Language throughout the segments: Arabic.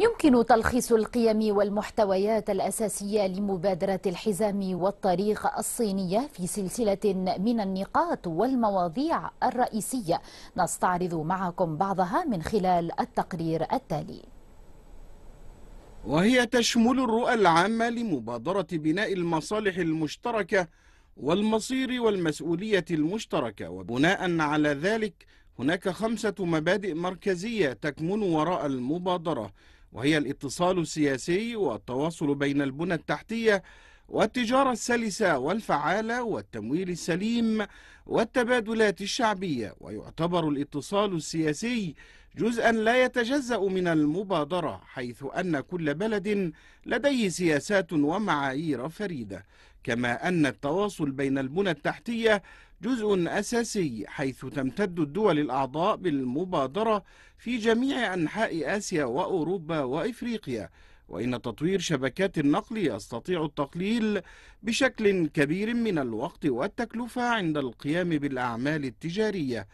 يمكن تلخيص القيم والمحتويات الأساسية لمبادرة الحزام والطريق الصينية في سلسلة من النقاط والمواضيع الرئيسية نستعرض معكم بعضها من خلال التقرير التالي وهي تشمل الرؤى العامة لمبادرة بناء المصالح المشتركة والمصير والمسؤولية المشتركة وبناء على ذلك هناك خمسة مبادئ مركزية تكمن وراء المبادرة وهي الاتصال السياسي والتواصل بين البنى التحتية والتجارة السلسة والفعالة والتمويل السليم والتبادلات الشعبية ويعتبر الاتصال السياسي جزءا لا يتجزأ من المبادرة حيث أن كل بلد لديه سياسات ومعايير فريدة كما أن التواصل بين البنى التحتية جزء أساسي حيث تمتد الدول الأعضاء بالمبادرة في جميع أنحاء آسيا وأوروبا وإفريقيا وإن تطوير شبكات النقل يستطيع التقليل بشكل كبير من الوقت والتكلفة عند القيام بالأعمال التجارية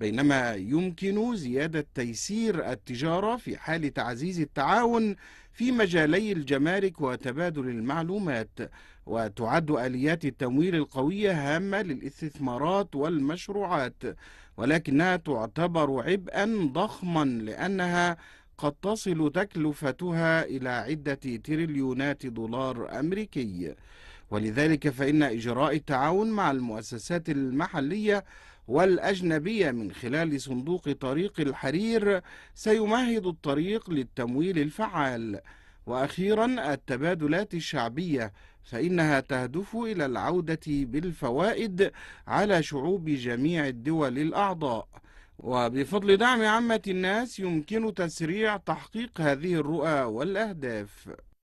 بينما يمكن زيادة تيسير التجارة في حال تعزيز التعاون في مجالي الجمارك وتبادل المعلومات وتعد آليات التمويل القوية هامة للاستثمارات والمشروعات ولكنها تعتبر عبئا ضخما لأنها قد تصل تكلفتها إلى عدة تريليونات دولار أمريكي ولذلك فإن إجراء التعاون مع المؤسسات المحلية والأجنبية من خلال صندوق طريق الحرير سيمهد الطريق للتمويل الفعال وأخيرا التبادلات الشعبية فإنها تهدف إلى العودة بالفوائد على شعوب جميع الدول الأعضاء وبفضل دعم عامة الناس يمكن تسريع تحقيق هذه الرؤى والأهداف